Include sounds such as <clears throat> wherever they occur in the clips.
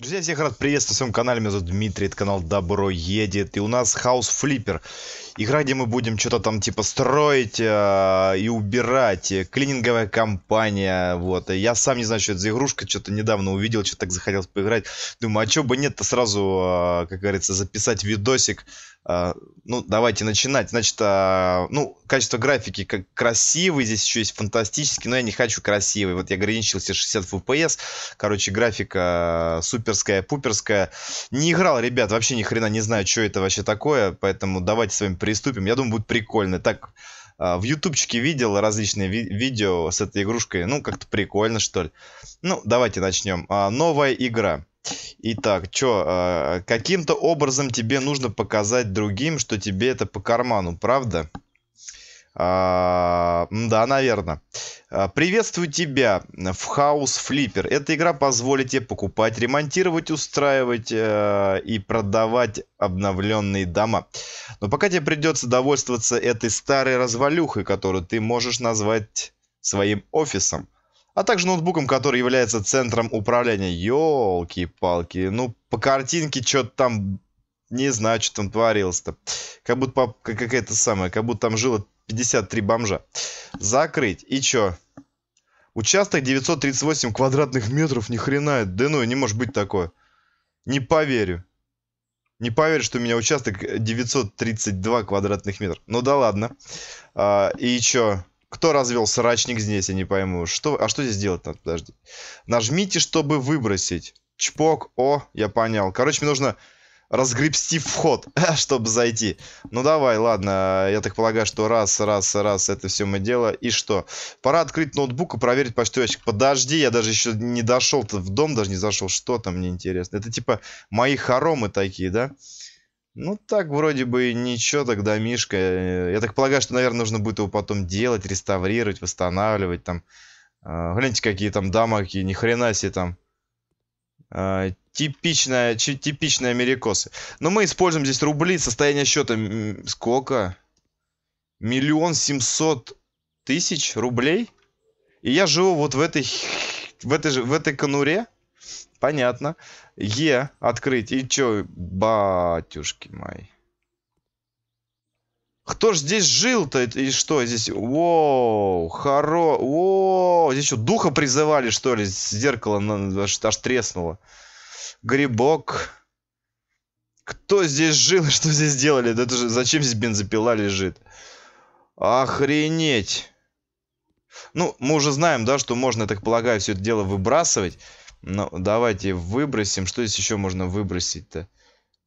Друзья, всех рад приветствовать на своем канале. Меня зовут Дмитрий, это канал Добро Едет. И у нас House Flipper. Игра, где мы будем что-то там типа строить э, и убирать. Клининговая компания. Вот. Я сам не знаю, что это за игрушка. Что-то недавно увидел, что так захотелось поиграть. Думаю, а что бы нет-то сразу, э, как говорится, записать видосик. Э, ну, давайте начинать. Значит, э, ну, качество графики как красивый. Здесь еще есть фантастический, но я не хочу красивый. Вот я ограничился 60 FPS. Короче, графика э, супер суперская, пуперская. Не играл, ребят, вообще ни хрена не знаю, что это вообще такое, поэтому давайте с вами приступим. Я думаю, будет прикольно. Так, а, в ютубчике видел различные ви- видео с этой игрушкой. Ну, как-то прикольно, что ли. Ну, давайте начнем. А, новая игра. Итак, чё, а, каким-то образом тебе нужно показать другим, что тебе это по карману, правда? А, да, наверное. А, Приветствую тебя в House Flipper. Эта игра позволит тебе покупать, ремонтировать, устраивать э, и продавать обновленные дома. Но пока тебе придется довольствоваться этой старой развалюхой, которую ты можешь назвать своим офисом. А также ноутбуком, который является центром управления. Ёлки-палки. Ну, по картинке что-то там не знаю, что там творилось-то. Как будто пап, какая-то самая, как будто там жило 53 бомжа. Закрыть. И чё? Участок 938 квадратных метров, ни хрена. Да ну, не может быть такое. Не поверю. Не поверю, что у меня участок 932 квадратных метра. Ну да ладно. А, и чё? Кто развел срачник здесь, я не пойму. Что, а что здесь делать надо? Подожди. Нажмите, чтобы выбросить. Чпок. О, я понял. Короче, мне нужно разгребсти вход, <laughs> а, чтобы зайти. Ну давай, ладно, э, я так полагаю, что раз, раз, раз, это все мы дело. И что? Пора открыть ноутбук и проверить почтовый ящик. Подожди, я даже еще не дошел, в дом даже не зашел. Что там, мне интересно? Это типа мои хоромы такие, да? Ну так, вроде бы ничего тогда, Мишка. Э, я так полагаю, что, наверное, нужно будет его потом делать, реставрировать, восстанавливать там. Э, гляньте, какие там дома, какие, ни хрена себе там. Типичная, типичная америкосы. Но мы используем здесь рубли. Состояние счета сколько? Миллион семьсот тысяч рублей? И я живу вот в этой, в этой, в этой конуре? Понятно. Е открыть. И чё, батюшки мои. Кто ж здесь жил-то? И что здесь? Воу, хоро... Воу, здесь что, духа призывали, что ли? Зеркало аж, аж треснуло грибок. Кто здесь жил и что здесь делали? Да это же, зачем здесь бензопила лежит? Охренеть. Ну, мы уже знаем, да, что можно, так полагаю, все это дело выбрасывать. Но давайте выбросим. Что здесь еще можно выбросить-то?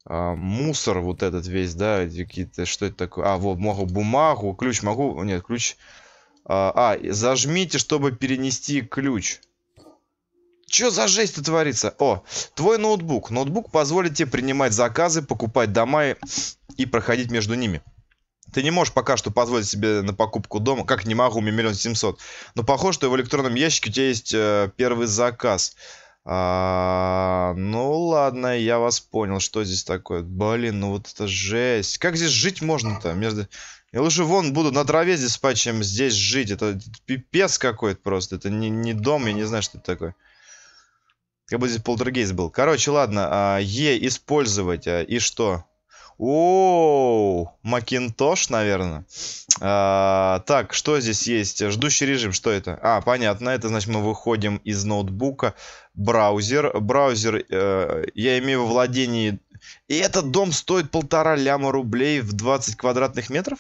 А, мусор вот этот весь, да, какие-то, что это такое? А, вот, могу бумагу, ключ могу, нет, ключ. А, а, зажмите, чтобы перенести ключ. Чё за жесть-то творится? О, твой ноутбук. Ноутбук позволит тебе принимать заказы, покупать дома и, и проходить между ними. Ты не можешь пока что позволить себе на покупку дома. Как не могу, у меня миллион семьсот. Но похоже, что в электронном ящике у тебя есть э, первый заказ. А, ну ладно, я вас понял, что здесь такое. Блин, ну вот это жесть. Как здесь жить можно-то? Между... Я лучше вон буду на траве здесь спать, чем здесь жить. Это пипец какой-то просто. Это не, не дом, я не знаю, что это такое. Как бы здесь полтергейст был. Короче, ладно. А, е использовать. А, и что? О, Макинтош, наверное. А, так, что здесь есть? Ждущий режим, что это? А, понятно, это значит мы выходим из ноутбука. Браузер, браузер, э, я имею в владении... И этот дом стоит полтора ляма рублей в 20 квадратных метров?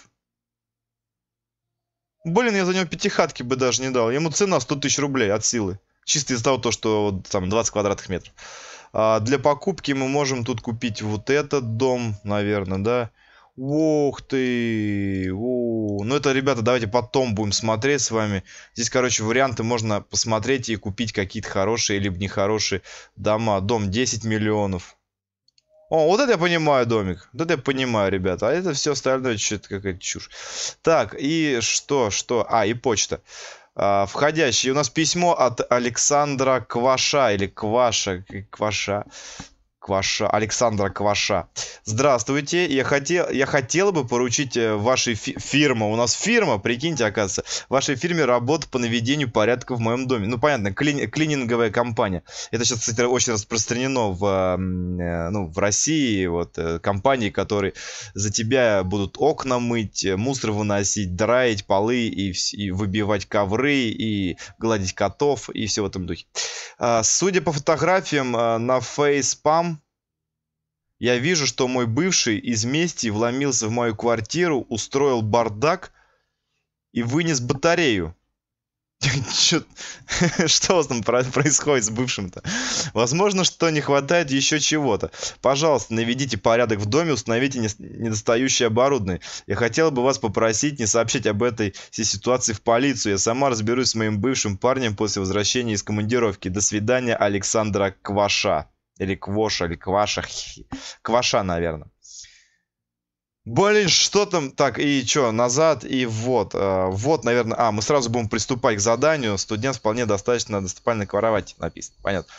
Блин, я за него пятихатки бы даже не дал. Ему цена 100 тысяч рублей от силы. Чисто из того, то, что там 20 квадратных метров. А для покупки мы можем тут купить вот этот дом, наверное, да. Ух ты! у у Ну это, ребята, давайте потом будем смотреть с вами. Здесь, короче, варианты можно посмотреть и купить какие-то хорошие либо нехорошие дома. Дом 10 миллионов. О, вот это я понимаю, домик. Вот это я понимаю, ребята. А это все остальное что-то какая-то чушь. Так, и что, что? А, и почта. А, входящий. У нас письмо от Александра Кваша или Кваша, Кваша. Кваша, Александра Кваша. Здравствуйте, я хотел, я хотел бы поручить э, вашей фи- фирме, у нас фирма, прикиньте, оказывается, вашей фирме работу по наведению порядка в моем доме. Ну, понятно, клини- клининговая компания. Это сейчас, кстати, очень распространено в, э, ну, в России, вот, э, компании, которые за тебя будут окна мыть, мусор выносить, драить полы и, и выбивать ковры, и гладить котов, и все в этом духе. А, судя по фотографиям на фейспам, я вижу, что мой бывший из мести вломился в мою квартиру, устроил бардак и вынес батарею. <laughs> <laughs> Что у вас там происходит с бывшим-то? Возможно, что не хватает еще чего-то. Пожалуйста, наведите порядок в доме, установите недостающее оборудование. Я хотел бы вас попросить не сообщать об этой ситуации в полицию. Я сама разберусь с моим бывшим парнем после возвращения из командировки. До свидания, Александра Кваша. Или Квоша, или Кваша. <laughs> Кваша, наверное. Блин, что там? Так, и что, назад, и вот. Э, вот, наверное... А, мы сразу будем приступать к заданию. Студент вполне достаточно доступально кваровать написано. Понятно.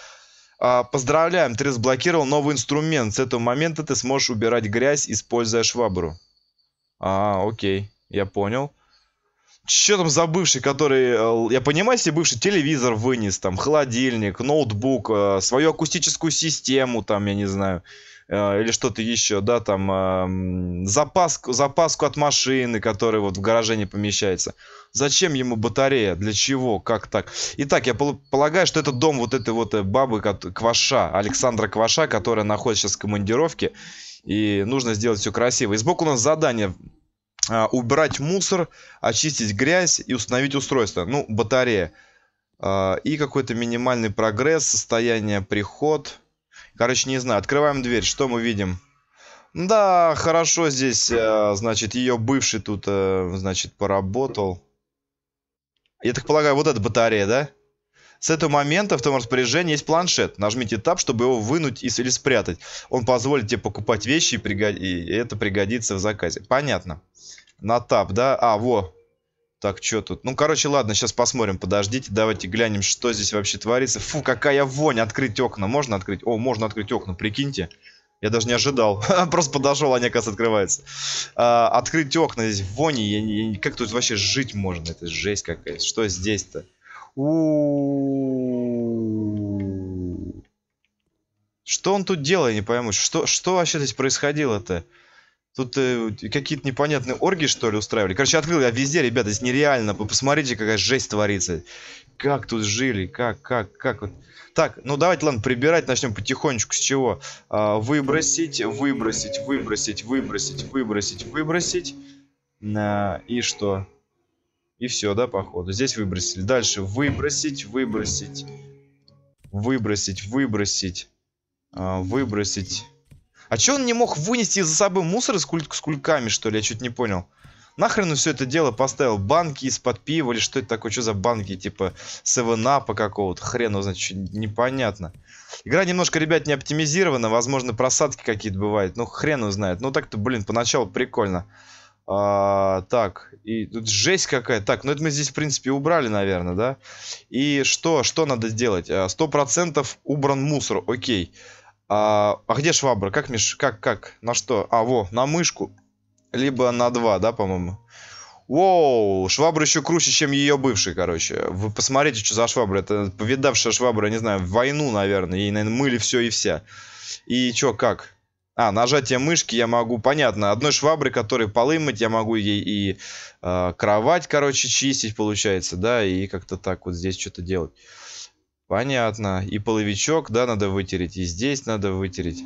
А, поздравляем, ты разблокировал новый инструмент. С этого момента ты сможешь убирать грязь, используя швабру. А, окей, я понял что там за бывший, который, э, я понимаю, если бывший телевизор вынес, там, холодильник, ноутбук, э, свою акустическую систему, там, я не знаю, э, или что-то еще, да, там, запаску, запаску от машины, которая вот в гараже не помещается. Зачем ему батарея? Для чего? Как так? Итак, я полагаю, что это дом вот этой вот бабы Кваша, Александра Кваша, которая находится сейчас в командировке, и нужно сделать все красиво. И сбоку у нас задание а, убрать мусор, очистить грязь и установить устройство. Ну, батарея. А, и какой-то минимальный прогресс, состояние, приход. Короче, не знаю. Открываем дверь. Что мы видим? Да, хорошо здесь, а, значит, ее бывший тут, э, значит, поработал. Я так полагаю, вот эта батарея, да? С этого момента в том распоряжении есть планшет. Нажмите тап, чтобы его вынуть или спрятать. Он позволит тебе покупать вещи, и это пригодится в заказе. Понятно. На тап, да? А, во. Так, что тут? Ну, короче, ладно, сейчас посмотрим. Подождите, давайте глянем, что здесь вообще творится. Фу, какая вонь! Открыть окна. Можно открыть? О, можно открыть окна, прикиньте. Я даже не ожидал. <laughs> Просто подошел, они, оказывается, открываются. А, открыть окна здесь вони. Я, я, как тут вообще жить можно? Это жесть какая. -то. Что здесь-то? Что он тут делает, не пойму. Что, что вообще здесь происходило-то? Тут э, какие-то непонятные оргии, что ли, устраивали. Короче, открыл я везде, ребята, здесь нереально. посмотрите, какая жесть творится. Как тут жили, как, как, как. Вот. Так, ну давайте, ладно, прибирать начнем потихонечку. С чего? А, выбросить, выбросить, выбросить, выбросить, выбросить, выбросить. А, и что? И все, да, походу. Здесь выбросили. Дальше выбросить, выбросить, выбросить, выбросить, а, выбросить. А че он не мог вынести за собой мусор с, куль... с кульками, что ли? Я чуть не понял. Нахрен он все это дело поставил? Банки из-под пива или что это такое? Что за банки? Типа севенапа какого-то. Хрена, значит, непонятно. Игра немножко, ребят, не оптимизирована. Возможно, просадки какие-то бывают. Ну, хрен узнает. Ну, так-то, блин, поначалу прикольно. А, так, и тут жесть какая. Так, ну это мы здесь, в принципе, убрали, наверное, да? И что, что надо сделать? А, сто процентов убран мусор, окей. Okay. А, а где швабра? Как, Миш? Как, как? На что? А, во, на мышку. Либо на два, да, по-моему? Воу, швабра еще круче, чем ее бывший, короче. Вы посмотрите, что за швабра. Это повидавшая швабра, не знаю, в войну, наверное. Ей, наверное, мыли все и вся. И что, как? А, нажатие мышки я могу, понятно, одной швабры, которой полы мыть, я могу ей и э, кровать, короче, чистить, получается, да, и как-то так вот здесь что-то делать. Понятно. И половичок, да, надо вытереть. И здесь надо вытереть.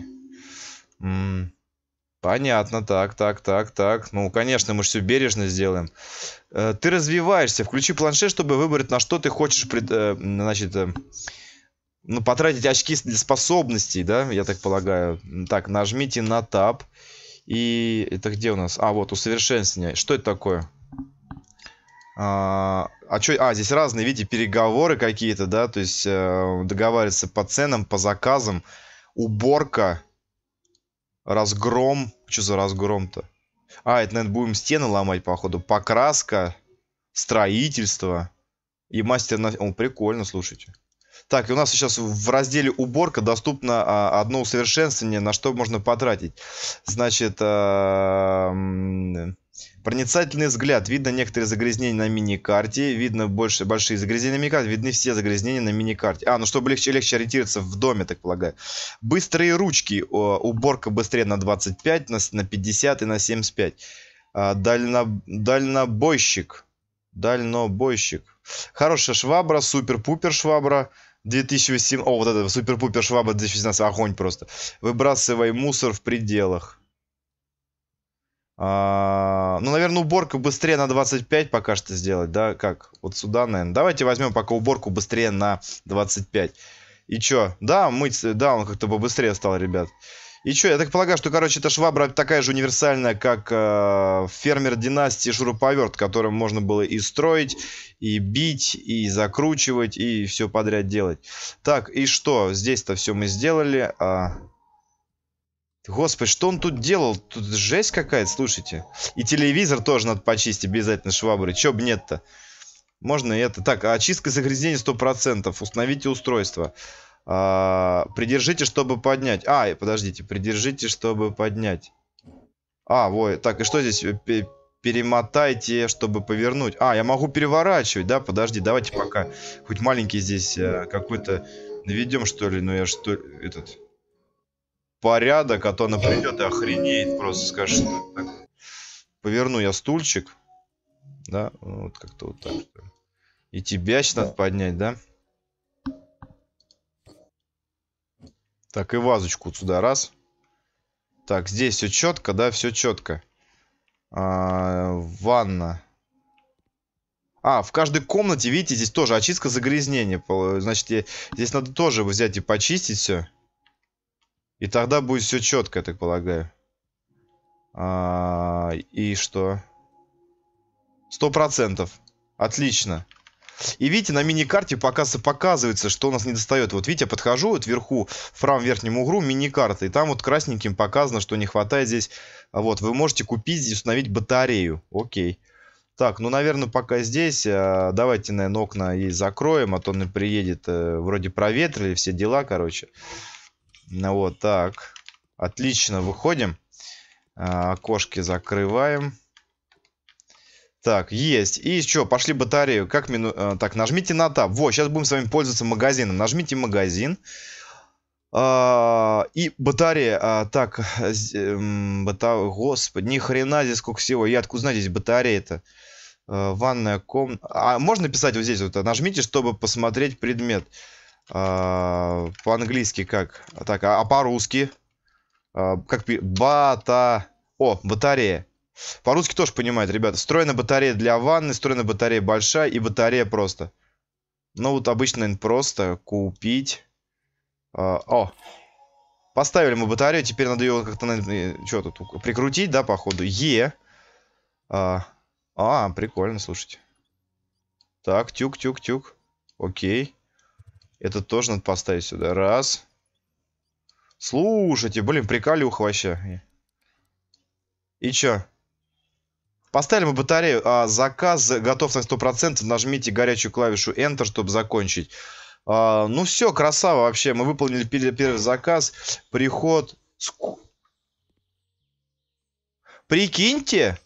М -м Понятно, так, так, так, так. Ну, конечно, мы же все бережно сделаем. Э, ты развиваешься. Включи планшет, чтобы выбрать, на что ты хочешь, пред, э, значит, э, ну, потратить очки способностей, да, я так полагаю. Так, нажмите на таб. И это где у нас? А, вот, усовершенствование. Что это такое? А, а что, а, здесь разные, видите, переговоры какие-то, да, то есть э, договариваться по ценам, по заказам, уборка, разгром, что за разгром-то? А, это, наверное, будем стены ломать, походу, покраска, строительство и мастер на... О, прикольно, слушайте. Так, и у нас сейчас в разделе уборка доступно а, одно усовершенствование, на что можно потратить. Значит, а, Проницательный взгляд. Видно некоторые загрязнения на мини-карте. Видно больше большие загрязнения на мини-карте. Видны все загрязнения на мини-карте. А, ну чтобы легче, легче ориентироваться в доме, так полагаю. Быстрые ручки. Уборка быстрее на 25, на, на 50 и на 75. А, Дально, дальнобойщик. Дальнобойщик. Хорошая швабра, супер-пупер швабра. 2008. О, вот это супер-пупер швабра 2018. Огонь просто. Выбрасывай мусор в пределах. А, ну, наверное, уборку быстрее на 25 пока что сделать, да? Как? Вот сюда, наверное. Давайте возьмем пока уборку быстрее на 25. И чё? Да, мыть, да, он как-то побыстрее стал, ребят. И чё, я так полагаю, что, короче, эта швабра такая же универсальная, как э, фермер династии шуруповерт, которым можно было и строить, и бить, и закручивать, и все подряд делать. Так, и что? Здесь-то все мы сделали. А... Господи, что он тут делал? Тут жесть какая-то, слушайте. И телевизор тоже надо почистить обязательно, швабры. Чё б нет-то? Можно это. Так, очистка загрязнения 100%. Установите устройство. А, придержите, чтобы поднять. А, подождите. Придержите, чтобы поднять. А, вот. Так, и что здесь? Э, перемотайте, чтобы повернуть. А, я могу переворачивать, да? Подожди, давайте пока хоть маленький здесь э, какой-то наведем, что ли. Ну, я что этот порядок, а то она придет и охренеет просто, скажет, что так. Поверну я стульчик, да, вот как-то вот так. Что И тебя сейчас надо поднять, да? Так, и вазочку вот сюда, раз. Так, здесь все четко, да, все четко. А, ванна. А, в каждой комнате, видите, здесь тоже очистка загрязнения. Значит, я здесь надо тоже взять и почистить все. И тогда будет все четко, я так полагаю. А, и что? Сто процентов. Отлично. И видите, на мини-карте показывается, что у нас не достает. Вот видите, я подхожу вот вверху, в правом верхнем углу мини-карта. И там вот красненьким показано, что не хватает здесь. А вот, вы можете купить и установить батарею. Окей. Так, ну, наверное, пока здесь. А, давайте, наверное, окна и закроем, а то он и приедет. Э, вроде проветрили все дела, короче. Короче. Ну вот так. Отлично, выходим. А, окошки закрываем. Так, есть. И еще, пошли батарею. Как мину... А, так, нажмите на таб. Вот, сейчас будем с вами пользоваться магазином. Нажмите магазин. А, и батарея. так, эм, бата... господи, ни хрена здесь сколько всего. Я откуда знаю, здесь батарея-то? ванная комната. А можно писать вот здесь вот? Нажмите, чтобы посмотреть предмет. А, а, По-английски как? А, так, а, а по-русски? А, как Бата... О, батарея. По-русски тоже понимают, ребята. Встроена батарея для ванны, встроена батарея большая и батарея просто. Ну вот обычно наверное, просто купить. А, о, поставили мы батарею, теперь надо ее как-то, что тут, прикрутить, да, походу. Е. А, а прикольно, слушайте. Так, тюк-тюк-тюк. Окей. Это тоже надо поставить сюда. Раз. Слушайте, блин, приколюх вообще. И чё? Поставили мы батарею. А, заказ готов на 100%. Нажмите горячую клавишу Enter, чтобы закончить. А, ну все, красава вообще. Мы выполнили первый заказ. Приход... Прикиньте!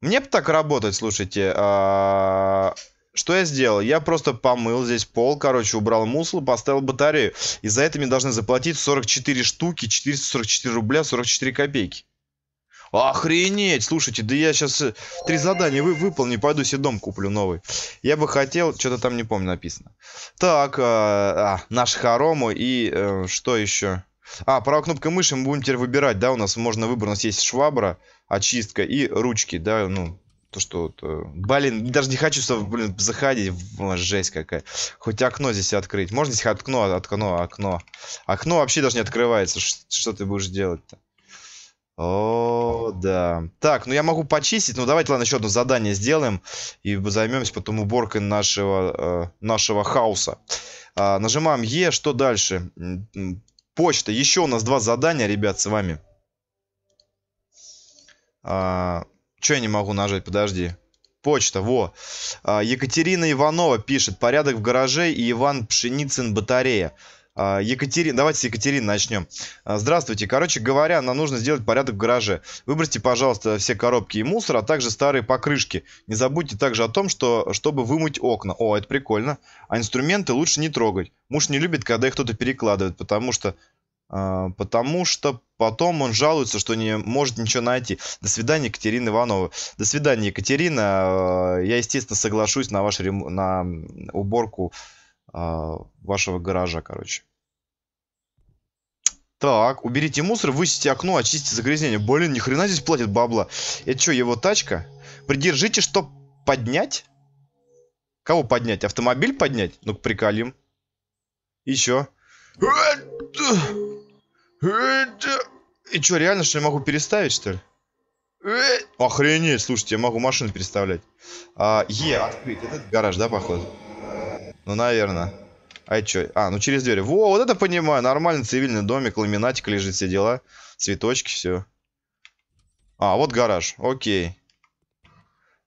Мне бы так работать, слушайте. А что я сделал? Я просто помыл здесь пол, короче, убрал мусл, поставил батарею. И за это мне должны заплатить 44 штуки, 444 рубля, 44 копейки. Охренеть! Слушайте, да я сейчас э, три задания вы выполню, пойду себе дом куплю новый. Я бы хотел, что-то там не помню написано. Так, э, а, наш хорому и э, что еще? А, правой кнопкой мыши мы будем теперь выбирать, да, у нас можно выбрать у нас есть швабра, очистка и ручки, да, ну, то, что вот, э, блин, даже не хочу блин, заходить. Жесть какая. Хоть окно здесь открыть. Можно здесь окно, окно, окно. Окно вообще даже не открывается. Что ты будешь делать-то? О, да. Так, ну я могу почистить. Ну давайте, ладно, еще одно задание сделаем. И займемся потом уборкой нашего, э, нашего хаоса. А, нажимаем Е. Что дальше? Почта. Еще у нас два задания, ребят, с вами. А, Че я не могу нажать? Подожди. Почта, во. А, Екатерина Иванова пишет. Порядок в гараже и Иван Пшеницын батарея. А, Екатерина, давайте с Екатерины начнем. А, здравствуйте. Короче говоря, нам нужно сделать порядок в гараже. Выбросьте, пожалуйста, все коробки и мусор, а также старые покрышки. Не забудьте также о том, что чтобы вымыть окна. О, это прикольно. А инструменты лучше не трогать. Муж не любит, когда их кто-то перекладывает, потому что а, потому что потом он жалуется, что не может ничего найти. До свидания, Екатерина Иванова. До свидания, Екатерина. А, я, естественно, соглашусь на, вашу рем... на уборку а, вашего гаража, короче. Так, уберите мусор, высите окно, очистите загрязнение. Блин, ни хрена здесь платит бабла. Это что, его тачка? Придержите, чтоб поднять? Кого поднять? Автомобиль поднять? Ну-ка, приколим. Еще. Э, И что, реально, что я могу переставить, что ли? Э, охренеть, слушайте, я могу машину переставлять. А, е, открыть. Этот гараж, да, походу? Ну, наверное. А это что? А, ну через дверь. Во, вот это понимаю. Нормальный цивильный домик, ламинатик лежит, все дела. Цветочки, все. А, вот гараж. Окей.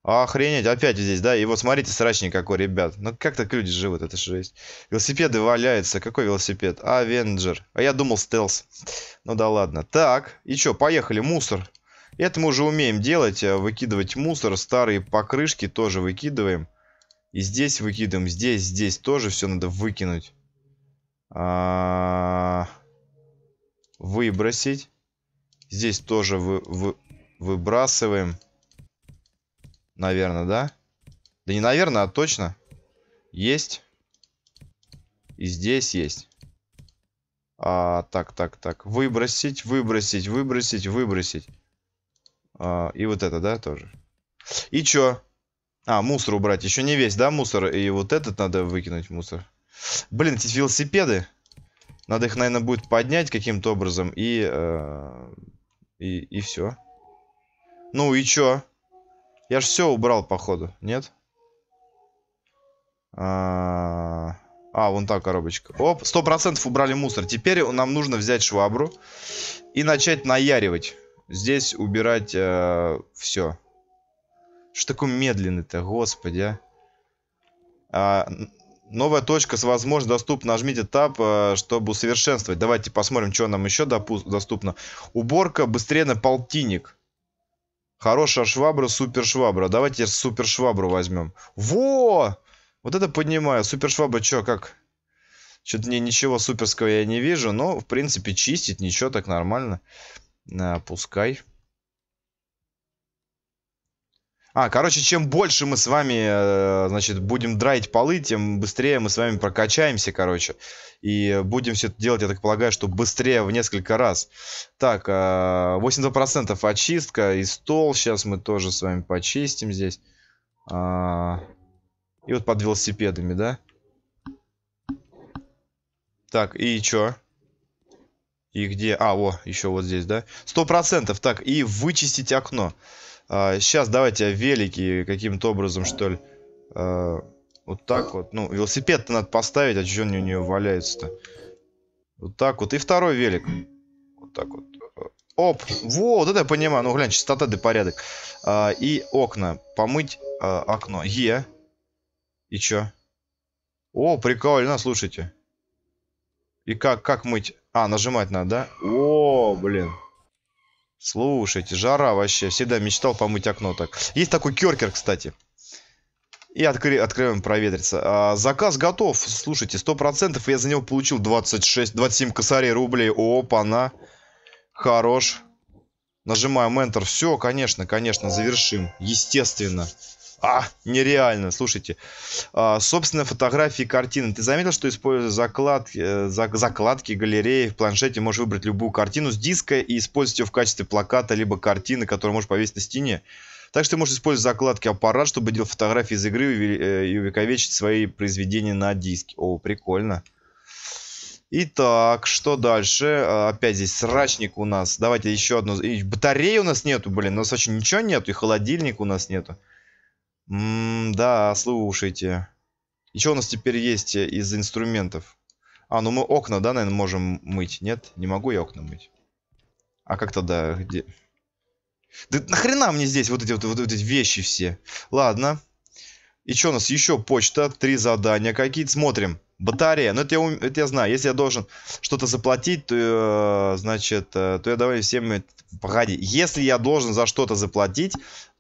Охренеть, опять здесь, да? И вот смотрите, срачник какой, ребят. Ну как так люди живут, это жесть. Велосипеды валяются. Какой велосипед? Авенджер. А я думал стелс. Ну да ладно. Так, и чё, поехали, мусор. Это мы уже умеем делать, э, выкидывать мусор. Старые покрышки тоже выкидываем. И здесь выкидываем, здесь, здесь тоже все надо выкинуть. А, выбросить. Здесь тоже вы вы выбрасываем. Наверное, да? Да не наверное, а точно. Есть. И здесь есть. А, так, так, так. Выбросить, выбросить, выбросить, выбросить. А, и вот это, да, тоже. И чё? А, мусор убрать. Еще не весь, да, мусор? И вот этот надо выкинуть, мусор. Блин, эти велосипеды. Надо их, наверное, будет поднять каким-то образом. И, э, и, и все. Ну и чё? Я же все убрал, походу, нет? А, а, вон та коробочка. Оп, 100% убрали мусор. Теперь нам нужно взять швабру и начать наяривать. Здесь убирать э, все. Что такое медленный-то, господи, а? а? Новая точка с возможно доступ. Нажмите таб, э, чтобы усовершенствовать. Давайте посмотрим, что нам еще доступно. Уборка быстрее на полтинник. Хорошая швабра, супер швабра. Давайте супер швабру возьмем. Во! Вот это поднимаю. Супер швабра, что, как? Что-то мне ничего суперского я не вижу, но, в принципе, чистить ничего, так нормально. А, пускай. А, короче, чем больше мы с вами, э, значит, будем драить полы, тем быстрее мы с вами прокачаемся, короче. И будем все это делать, я так полагаю, что быстрее в несколько раз. Так, 82% э, очистка и стол. Сейчас мы тоже с вами почистим здесь. А, и вот под велосипедами, да? Так, и чё? И где? А, о, еще вот здесь, да? 100%. Так, и вычистить окно. Окно. А, сейчас давайте велики каким-то образом, что ли. А, вот так вот. Ну, велосипед-то надо поставить, а что он у нее валяется-то? Вот так вот. И второй велик. Вот так вот. Оп! вот это я понимаю. Ну, глянь, чистота да порядок. А, и окна. Помыть а, окно. Е. И чё? О, прикольно, слушайте. И как, как мыть? А, нажимать надо, да? О, блин. Слушайте, жара вообще. Всегда мечтал помыть окно так. Есть такой керкер, кстати. И откры... открываем проветриться. А, заказ готов. Слушайте, 100%. Я за него получил 26, 27 косарей рублей. Опа-на. Хорош. Нажимаем Enter. Все, конечно, конечно, завершим. Естественно. А, нереально, слушайте. А, собственно, фотографии и картины. Ты заметил, что используя закладки, э, закладки, галереи в планшете, можешь выбрать любую картину с диска и использовать ее в качестве плаката, либо картины, которую можешь повесить на стене. Также ты можешь использовать закладки аппарат, чтобы делать фотографии из игры и э, увековечить свои произведения на диске. О, прикольно. Итак, что дальше? А, опять здесь срачник у нас. Давайте еще одну. И батареи у нас нету, блин. У нас вообще ничего нету. И холодильник у нас нету. М -м да, слушайте. И что у нас теперь есть э, из инструментов? А, ну мы окна, да, наверное, можем мыть. Нет, не могу я окна мыть. А как тогда? Где? Да нахрена мне здесь вот эти вот, вот эти вещи все? Ладно. И что у нас? Еще почта, три задания какие-то. Смотрим. Батарея. Ну, это я, это я знаю. Если я должен что-то заплатить, то, э, значит, э, то я давай всем... Погоди. Если я должен за что-то заплатить,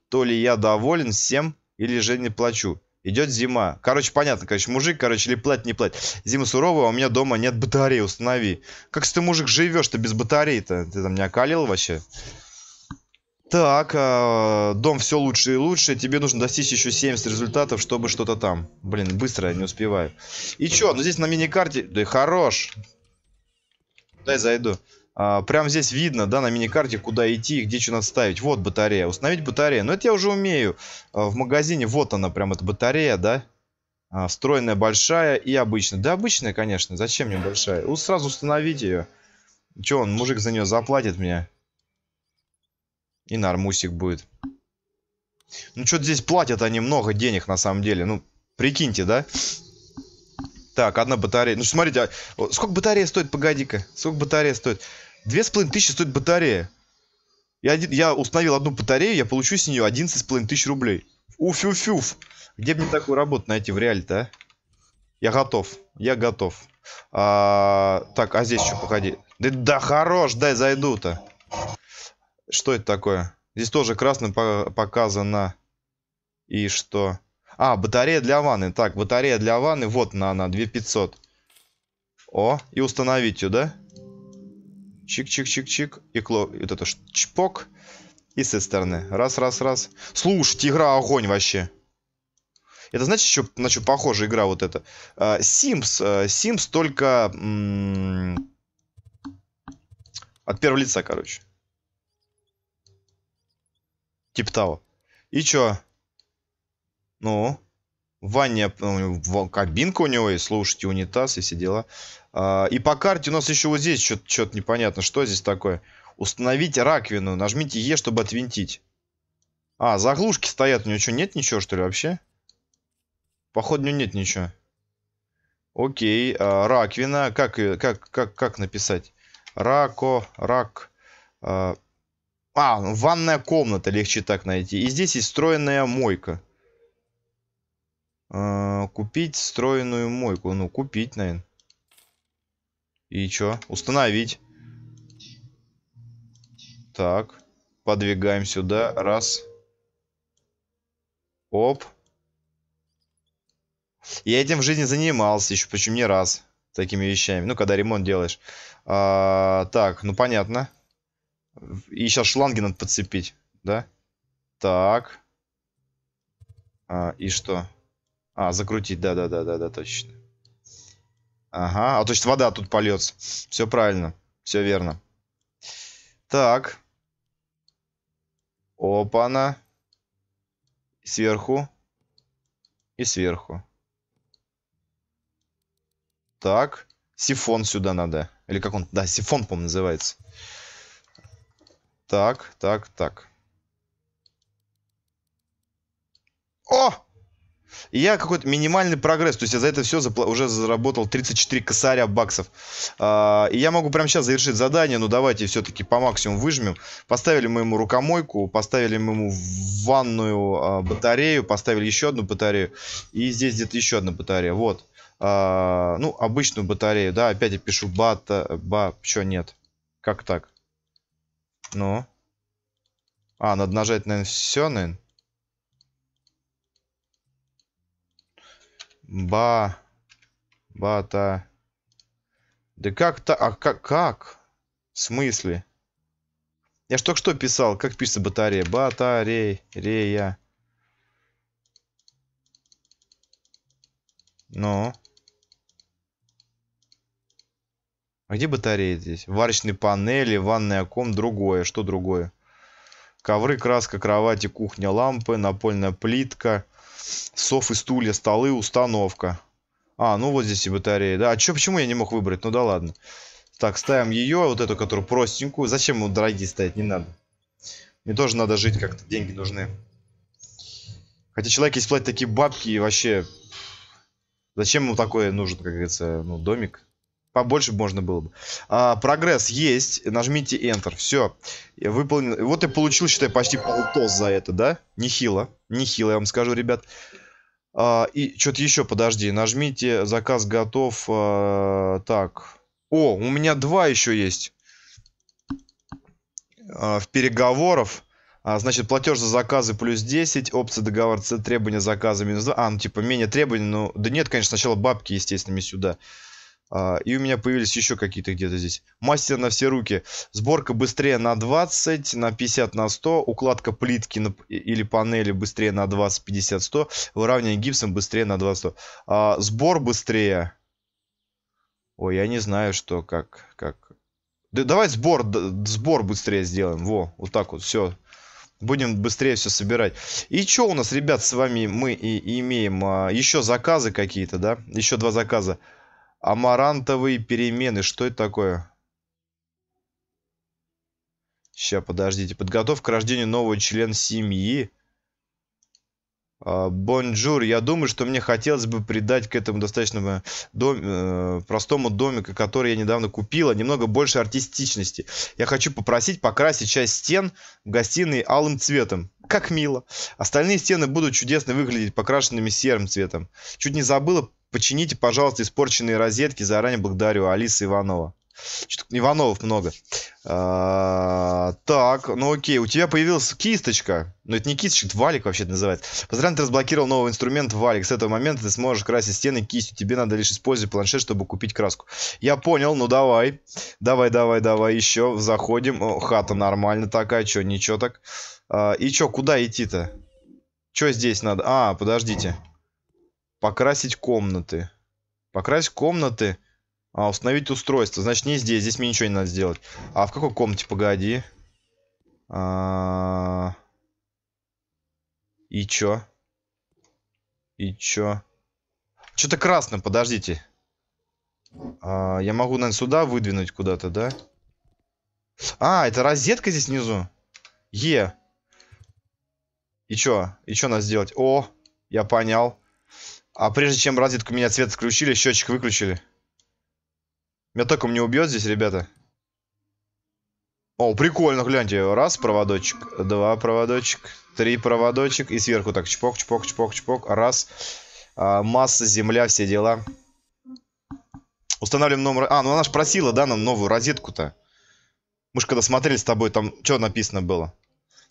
то ли я доволен всем или же не плачу. Идет зима. Короче, понятно, короче, мужик, короче, или плать, не плать. Зима суровая, у меня дома нет батареи, установи. Как ты, мужик, живешь-то без батареи-то? Ты там не окалил вообще? Так, э, дом все лучше и лучше. Тебе нужно достичь еще 70 результатов, чтобы что-то там. Блин, быстро я не успеваю. И чё, ну здесь на мини-карте. Да и хорош. Дай зайду. А, прям здесь видно, да, на миникарте, куда идти и где что надо ставить. Вот батарея. Установить батарею. Но это я уже умею. А, в магазине вот она, прям эта батарея, да. А, встроенная большая и обычная. Да обычная, конечно. Зачем мне большая? Ну, сразу установить ее. Че он, мужик за нее заплатит мне. И нармусик будет. Ну, что-то здесь платят они много денег, на самом деле. Ну, прикиньте, да? Так, одна батарея. Ну, смотрите, а... сколько батарея стоит? Погоди-ка. Сколько батарея стоит? Две с половиной тысячи стоит батарея. Я, один... я установил одну батарею, я получу с нее одиннадцать с половиной тысяч рублей. Уф-уф-уф. Где мне такую работу найти в реале-то, а? Я готов. Я готов. А, так, а здесь что, походи. Да, да хорош, дай зайду-то. Что это такое? Здесь тоже красным по показано. И что? А, батарея для ванны. Так, батарея для ванны. Вот она, она, 2500. О, и установить ее, да? Чик-чик-чик-чик. И кло... Вот это чпок. И с этой стороны. Раз, раз, раз. Слушайте, игра огонь вообще. Это значит, еще, на что похожа игра вот эта? А, Sims. А, Sims только... От первого лица, короче. Типа того. И чё? Ну, ну, в ванне, кабинка у него есть, слушайте, унитаз и все дела. А, и по карте у нас еще вот здесь что-то непонятно. Что здесь такое? Установить раковину. Нажмите Е, чтобы отвинтить. А, заглушки стоят. У него что, нет ничего, что ли, вообще? Походу, у него нет ничего. Окей, а, раковина. Как, как, как, как написать? Рако, рак. А, а, ванная комната легче так найти. И здесь есть встроенная мойка. Э, купить встроенную мойку. Ну, купить, наверное. И чё? Установить. Так. Подвигаем сюда. Раз. Оп. Я этим в жизни занимался еще, почему не раз. Такими вещами. Ну, когда ремонт делаешь. А, так, ну понятно. И сейчас шланги надо подцепить, да? Так. А, и что? А, закрутить, да-да-да-да-да, точно. Ага, а то есть вода тут польется. Все правильно, все верно. Так. Опа-на. Сверху. И сверху. Так. Сифон сюда надо. Или как он? Да, сифон, по-моему, называется. Так, так, так. О! И я какой-то минимальный прогресс, то есть я за это все запла- уже заработал 34 косаря баксов. А, и я могу прямо сейчас завершить задание, но давайте все-таки по максимуму выжмем. Поставили мы ему рукомойку, поставили мы ему ванную а, батарею, поставили еще одну батарею. И здесь где-то еще одна батарея, вот. А, ну, обычную батарею, да, опять я пишу бата, э, ба, что нет. Как так? Ну. А, надо нажать, наверное, все, наверное. Ба. Бата. Да как то А как? Как? В смысле? Я ж только что писал. Как пишется батарея? Батарея. Рея. Ну. А где батарея здесь? Варочной панели, ванная ком другое. Что другое? Ковры, краска, кровати, кухня, лампы, напольная плитка, софы, стулья, столы, установка. А, ну вот здесь и батареи Да, а чё, почему я не мог выбрать? Ну да ладно. Так, ставим ее, вот эту, которую простенькую. Зачем ему дорогие стоять Не надо. Мне тоже надо жить как-то, деньги нужны. Хотя человек, если платит такие бабки, и вообще... Зачем ему такое нужен, как говорится, ну, домик? Побольше можно было бы. А, прогресс есть. Нажмите Enter. Все. Я выполнил. Вот я получил, считай, почти полтос за это, да? Нехило. Нехило, я вам скажу, ребят. А, и что-то еще, подожди. Нажмите «Заказ готов». А, так. О, у меня два еще есть. А, в переговоров. А, значит, платеж за заказы плюс 10, опция договор, требования заказа минус 2. А, ну типа менее требования, ну да нет, конечно, сначала бабки, естественно, сюда. сюда. А, и у меня появились еще какие-то где-то здесь. Мастер на все руки. Сборка быстрее на 20, на 50, на 100. Укладка плитки на, или панели быстрее на 20, 50, 100. Выравнивание гипсом быстрее на 20, 100. А, сбор быстрее. Ой, я не знаю, что, как, как. Да, давай сбор, сбор быстрее сделаем. Во, вот так вот, все. Будем быстрее все собирать. И что у нас, ребят, с вами мы и имеем? А, еще заказы какие-то, да? Еще два заказа. Амарантовые перемены. Что это такое? Сейчас, подождите. Подготовка к рождению нового члена семьи. А, бонжур, я думаю, что мне хотелось бы придать к этому достаточно дом, э, простому домику, который я недавно купила, немного больше артистичности. Я хочу попросить покрасить часть стен в гостиной алым цветом. Как мило. Остальные стены будут чудесно выглядеть покрашенными серым цветом. Чуть не забыла Почините, пожалуйста, испорченные розетки. Заранее благодарю. Алиса Иванова. Что-то Ивановов много. А, так, ну окей, у тебя появилась кисточка. Но ну, это не кисточка, это валик вообще это называется. Поздравляю, ты разблокировал новый инструмент валик. С этого момента ты сможешь красить стены кистью. Тебе надо лишь использовать планшет, чтобы купить краску. Я понял, ну давай. Давай, давай, давай еще. Заходим. хата нормально такая, что, ничего так. А, и что, куда идти-то? Что здесь надо? А, подождите. Подождите. Покрасить комнаты. Покрасить комнаты. А, установить устройство. Значит, не здесь. Здесь мне ничего не надо сделать. А в какой комнате? Погоди. А... И чё? И чё? Что-то красное. подождите. А, я могу, наверное, сюда выдвинуть куда-то, да? А, это розетка здесь внизу? Е. И чё? И чё надо сделать? О, я понял. А прежде чем розетку меня цвет включили, счетчик выключили. Меня только не убьет здесь, ребята. О, прикольно, гляньте. Раз проводочек, два проводочек, три проводочек. И сверху так чпок, чпок, чпок, чпок. Раз. А, масса, земля, все дела. Устанавливаем номер... А, ну она же просила, да, нам новую розетку-то. Мы же когда смотрели с тобой, там что написано было?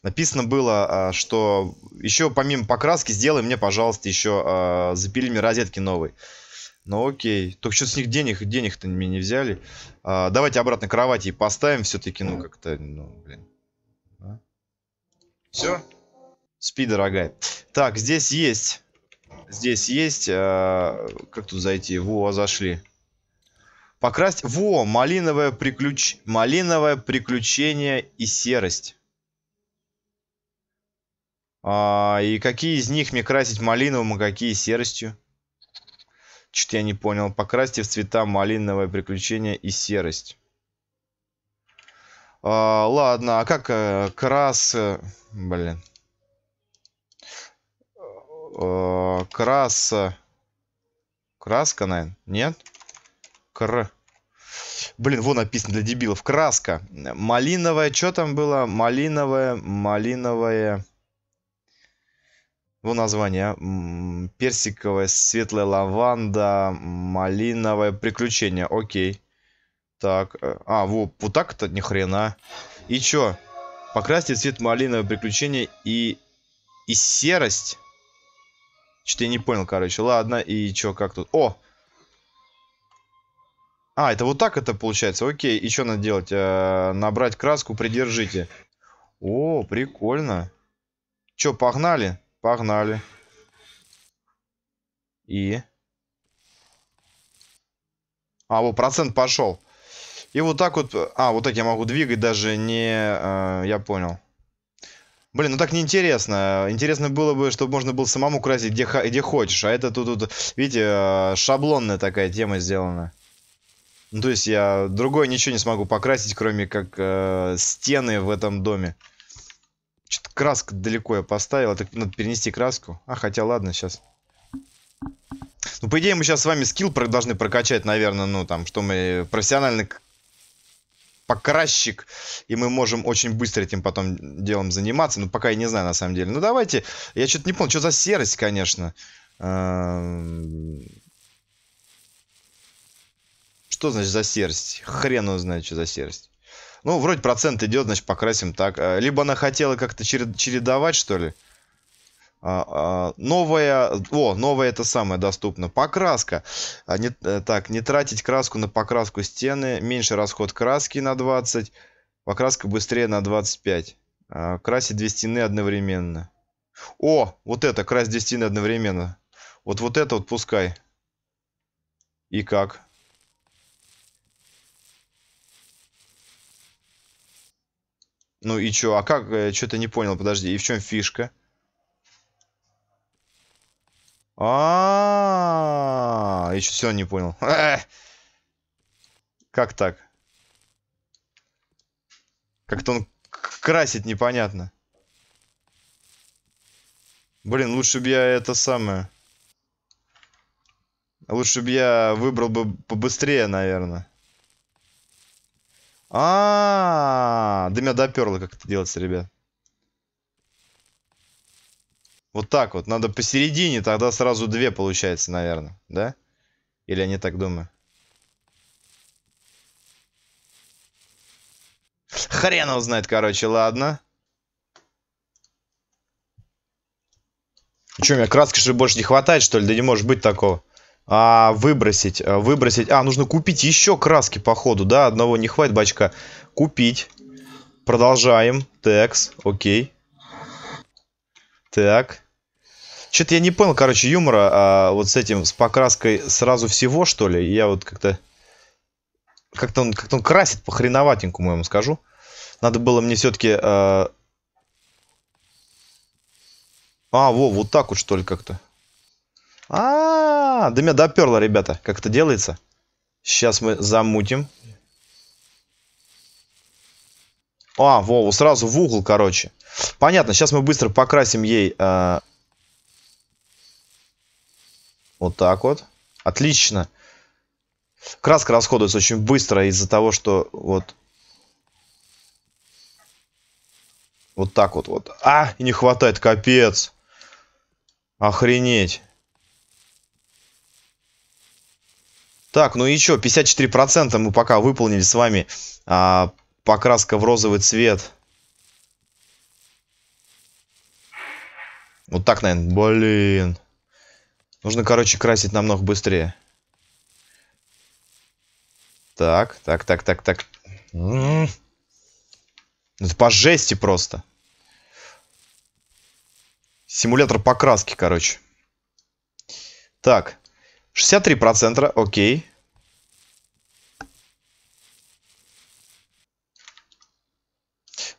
Написано было, а, что еще помимо покраски сделай мне, пожалуйста, еще а, запили мне розетки новые. Ну окей. Только что с них денег, денег-то мне не взяли. А, давайте обратно кровати и поставим все-таки, ну как-то, ну блин. Все? Спи, дорогая. Так, здесь есть. Здесь есть. А, как тут зайти? Во, зашли. Покрасть. Во, малиновое приключ... Малиновое приключение и серость. А, и какие из них мне красить малиновым, а какие серостью? Что-то я не понял. Покрасьте в цвета малиновое приключение и серость. А, ладно, а как э, крас... Э, блин. Э, крас... Краска, наверное? Нет? Кр... Блин, вот написано для дебилов. Краска. Малиновая, что там было? Малиновая, малиновая ну, название персиковая, светлая лаванда, малиновое приключение. Окей. Так, э, а, во вот так-то ни хрена. И чё? Покрасьте цвет малиновое приключение и... И серость? Что-то я не понял, короче. Ладно, и чё, как тут? О! А, это вот так это получается. Окей, и что надо делать? Э -э набрать краску, придержите. О, прикольно. Чё, Погнали. Погнали. И... А, вот процент пошел. И вот так вот... А, вот так я могу двигать, даже не... Э, я понял. Блин, ну так неинтересно. Интересно было бы, чтобы можно было самому красить, где, где хочешь. А это тут, тут видите, э, шаблонная такая тема сделана. Ну, то есть я другое ничего не смогу покрасить, кроме как э, стены в этом доме. Что-то краску далеко я поставил. А так надо перенести краску. А, хотя ладно, сейчас. Ну, по идее, мы сейчас с вами скилл должны прокачать, наверное, ну, там, что мы профессиональный покрасчик, и мы можем очень быстро этим потом делом заниматься. Ну, пока я не знаю, на самом деле. Ну, давайте. Я что-то не помню. Что за серость, конечно. Эм, что значит за серость? Хрен узнает, что за серость. Ну, вроде процент идет, значит, покрасим так. А, либо она хотела как-то чередовать, что ли. А, а, новая, о, новая это самое доступно. Покраска. А не, э, так, не тратить краску на покраску стены. Меньше расход краски на 20. Покраска быстрее на 25. А, красить две стены одновременно. О, вот это, красить две стены одновременно. Вот вот это вот пускай. И как? Ну и чё? А как? Э, чё то не понял, подожди. И в чем фишка? А, -а, -а, -а не понял. <laughs> Как так? Как-то он красит непонятно. Блин, лучше бы я это самое. Лучше бы я выбрал бы побыстрее, наверное. А, -а, до меня доперло, как это делается, ребят. Вот так вот. Надо посередине, тогда сразу две получается, наверное. Да? Или они так думаю? Хрен его знает, короче, ладно. Че, у меня краски, что больше не хватает, что ли? Да не может быть такого. А, выбросить, э, выбросить. А, нужно купить еще краски, походу, да? Одного не хватит бачка. Купить. Продолжаем. Текс, окей. Так. Что-то я не понял, короче, юмора а, вот с этим, с покраской сразу всего, что ли. Я вот как-то... Как-то он, как он красит по хреноватенькому, я скажу. Надо было мне все-таки... А... Э, а, во, вот так вот, что ли, как-то. А, -а, -а а, до меня доперло, ребята, как это делается. Сейчас мы замутим. А, Вову, сразу в угол, короче. Понятно, сейчас мы быстро покрасим ей... Э... Вот так вот. Отлично. Краска расходуется очень быстро из-за того, что вот... Вот так вот, вот. А, не хватает, капец. Охренеть. Так, ну и что, 54% мы пока выполнили с вами. А, покраска в розовый цвет. Вот так, наверное. Блин. Нужно, короче, красить намного быстрее. Так, так, так, так, так. М-м-м. Это по жести просто. Симулятор покраски, короче. Так. 63%, окей.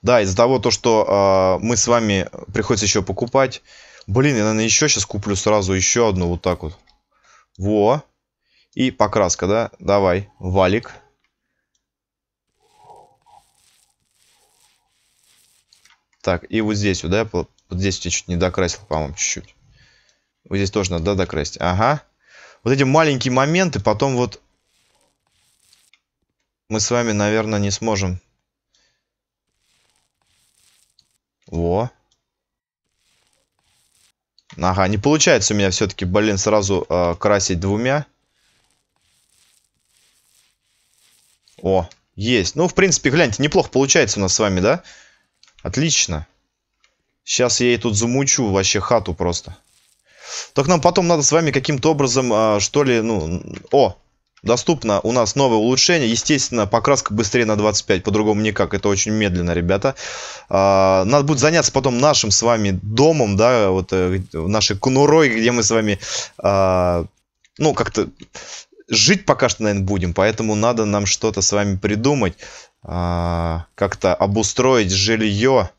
Да, из-за того, то, что э, мы с вами приходится еще покупать. Блин, я, наверное, еще сейчас куплю сразу еще одну вот так вот. Во. И покраска, да? Давай, валик. Так, и вот здесь вот, да? Вот здесь я чуть не докрасил, по-моему, чуть-чуть. Вот здесь тоже надо да, докрасить. Ага вот эти маленькие моменты потом вот мы с вами, наверное, не сможем. Во. Ага, не получается у меня все-таки, блин, сразу э, красить двумя. О, есть. Ну, в принципе, гляньте, неплохо получается у нас с вами, да? Отлично. Сейчас я ей тут замучу вообще хату просто. Только нам потом надо с вами каким-то образом, а, что ли, ну... О, доступно у нас новое улучшение. Естественно, покраска быстрее на 25, по-другому никак. Это очень медленно, ребята. А, надо будет заняться потом нашим с вами домом, да, вот э, нашей конурой, где мы с вами, а, ну, как-то жить пока что, наверное, будем. Поэтому надо нам что-то с вами придумать. Как-то обустроить жилье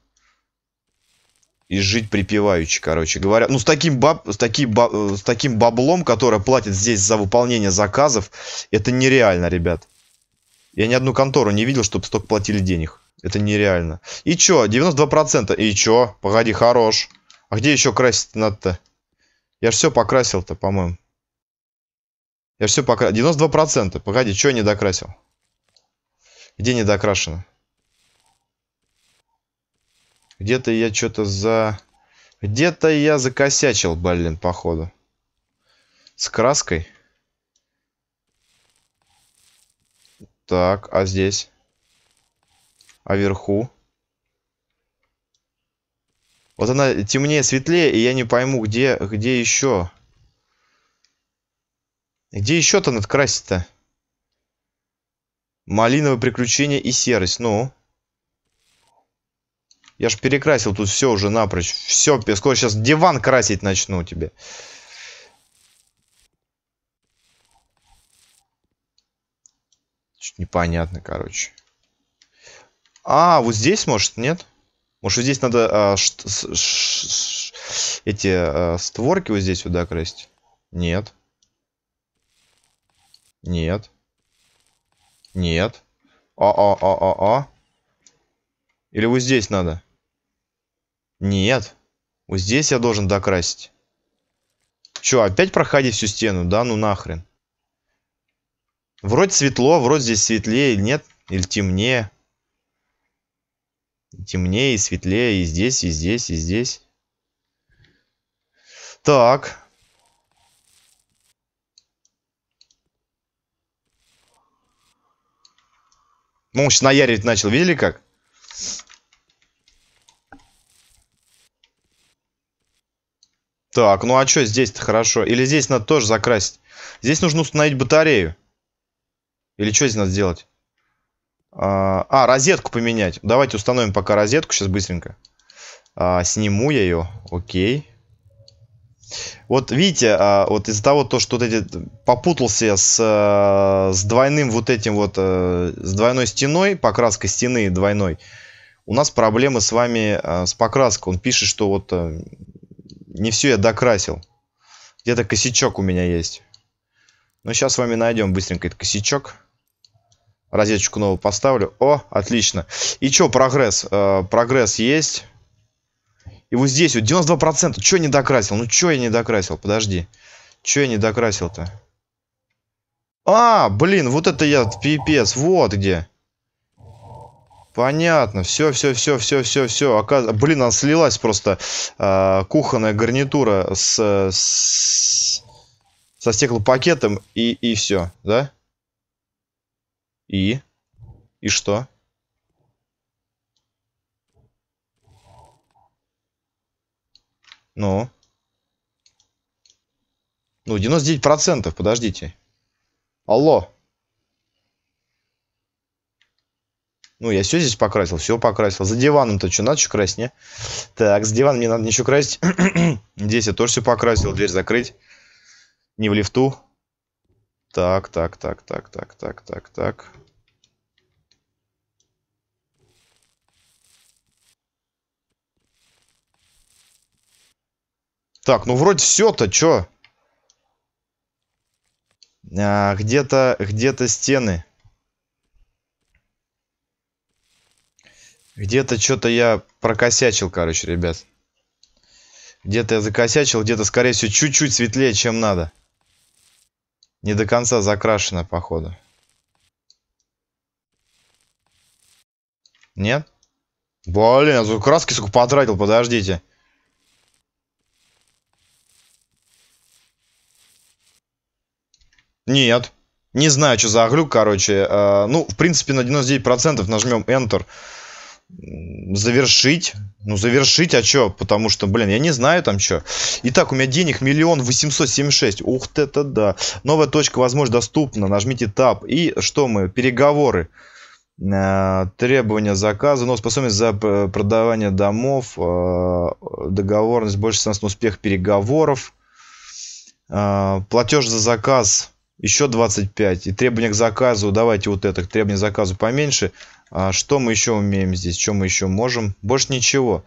и жить припеваючи, короче говоря. Ну, с таким, баб, с, таким баб, э, с таким баблом, которое платит здесь за выполнение заказов, это нереально, ребят. Я ни одну контору не видел, чтобы столько платили денег. Это нереально. И чё, 92%. И чё? Погоди, хорош. А где еще красить надо-то? Я же все покрасил-то, по-моему. Я все покрасил. 92%. Погоди, что я не докрасил? Где не докрашено? Где-то я что-то за... Где-то я закосячил, блин, походу. С краской. Так, а здесь? А вверху? Вот она темнее, светлее, и я не пойму, где, где еще. Где еще-то надкрасить-то? Малиновое приключение и серость. Ну, я ж перекрасил тут все уже напрочь. Все, скоро сейчас диван красить начну тебе. Чуть непонятно, короче. А, вот здесь, может, нет? Может, здесь надо а, ш, ш, ш, эти а, створки вот здесь сюда красть? Нет. Нет. Нет. О, о, о, о, о. Или вот здесь надо? Нет. Вот здесь я должен докрасить. Че, опять проходить всю стену? Да, ну нахрен. Вроде светло, вроде здесь светлее, или нет? Или темнее? Темнее и светлее, и здесь, и здесь, и здесь. Так. Ну, он сейчас наярить начал, видели как? Так, ну а что здесь-то хорошо? Или здесь надо тоже закрасить? Здесь нужно установить батарею. Или что здесь надо сделать? А, а, розетку поменять. Давайте установим пока розетку сейчас быстренько. А, сниму я ее. Окей. Вот видите, а, вот из-за того, то, что вот эти попутался я с, э, с двойным вот этим вот, э, с двойной стеной, покраской стены двойной, у нас проблемы с вами э, с покраской. Он пишет, что вот не все я докрасил. Где-то косячок у меня есть. Но ну, сейчас с вами найдем быстренько этот косячок. Розеточку новую поставлю. О, отлично. И что, прогресс? Э, прогресс есть. И вот здесь вот 92%. Чё не докрасил? Ну чё я не докрасил? Подожди. Чё я не докрасил-то? А, блин, вот это я пипец. Вот где. Понятно, все, все, все, все, все, все. Оказ... Блин, она слилась просто э, кухонная гарнитура с, с со стеклопакетом и и все, да? И и что? Ну. Ну, 99%, подождите. Алло. Ну, я все здесь покрасил, все покрасил. За диваном-то что, надо еще красить, не? Так, с диваном мне надо ничего красить. <clears throat> здесь я тоже все покрасил, дверь закрыть. Не в лифту. Так, так, так, так, так, так, так, так. Так, ну вроде все-то, что? А, где-то, где-то стены. Где-то что-то я прокосячил, короче, ребят. Где-то я закосячил, где-то, скорее всего, чуть-чуть светлее, чем надо. Не до конца закрашено, походу. Нет? Блин, я тут краски, сколько потратил, подождите. Нет. Не знаю, что за глюк, короче. Э, ну, в принципе, на 99% нажмем Enter завершить. Ну, завершить, а чё? Потому что, блин, я не знаю там чё. Итак, у меня денег миллион восемьсот семьдесят шесть. Ух ты, это да. Новая точка, возможно, доступна. Нажмите таб. И что мы? Переговоры. Э, требования заказа, но способность за э, продавание домов, э, договорность, больше шанс на успех переговоров, платеж за заказ еще 25 и требования к заказу, давайте вот это, требования к заказу поменьше, а что мы еще умеем здесь? Что мы еще можем? Больше ничего.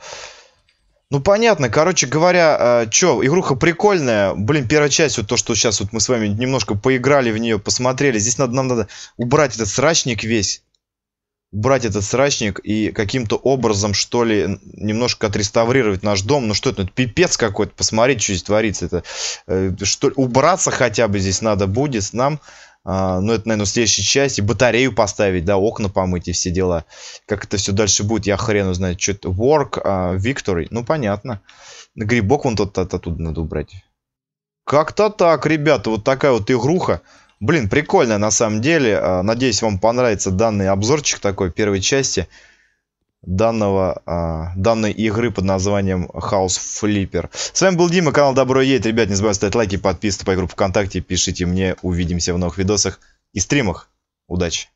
Ну, понятно. Короче говоря, э, чё, игруха прикольная. Блин, первая часть, вот то, что сейчас вот мы с вами немножко поиграли в нее, посмотрели. Здесь надо, нам надо убрать этот срачник весь. Убрать этот срачник и каким-то образом, что ли, немножко отреставрировать наш дом. Ну, что это? Ну, это пипец какой-то. Посмотрите, что здесь творится. Это, э, что, убраться хотя бы здесь надо будет нам. А, ну, это, наверное, в следующей части. Батарею поставить, да, окна помыть и все дела. Как это все дальше будет, я хрен узнаю. Что это? Work, uh, а, Victory. Ну, понятно. Грибок вон тот оттуда надо убрать. Как-то так, ребята. Вот такая вот игруха. Блин, прикольная на самом деле. Uh, надеюсь, вам понравится данный обзорчик такой первой части данного, а, данной игры под названием House Flipper. С вами был Дима, канал Добро Едет. Ребят, не забывайте ставить лайки, подписываться по группе ВКонтакте, пишите мне. Увидимся в новых видосах и стримах. Удачи!